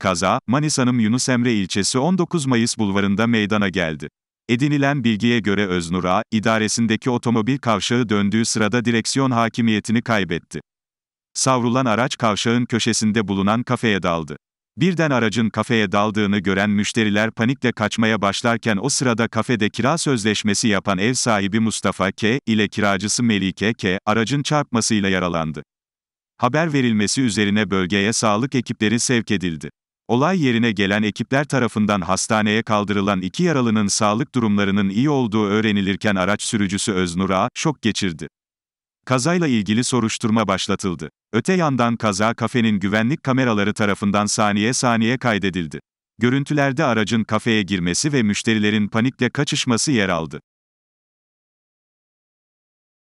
Kaza, Manisa'nın Yunus Emre ilçesi 19 Mayıs bulvarında meydana geldi. Edinilen bilgiye göre Öznura, idaresindeki otomobil kavşağı döndüğü sırada direksiyon hakimiyetini kaybetti. Savrulan araç kavşağın köşesinde bulunan kafeye daldı. Birden aracın kafeye daldığını gören müşteriler panikle kaçmaya başlarken o sırada kafede kira sözleşmesi yapan ev sahibi Mustafa K. ile kiracısı Melike K. aracın çarpmasıyla yaralandı. Haber verilmesi üzerine bölgeye sağlık ekipleri sevk edildi. Olay yerine gelen ekipler tarafından hastaneye kaldırılan iki yaralının sağlık durumlarının iyi olduğu öğrenilirken araç sürücüsü Öznur A. şok geçirdi. Kazayla ilgili soruşturma başlatıldı. Öte yandan kaza kafenin güvenlik kameraları tarafından saniye saniye kaydedildi. Görüntülerde aracın kafeye girmesi ve müşterilerin panikle kaçışması yer aldı.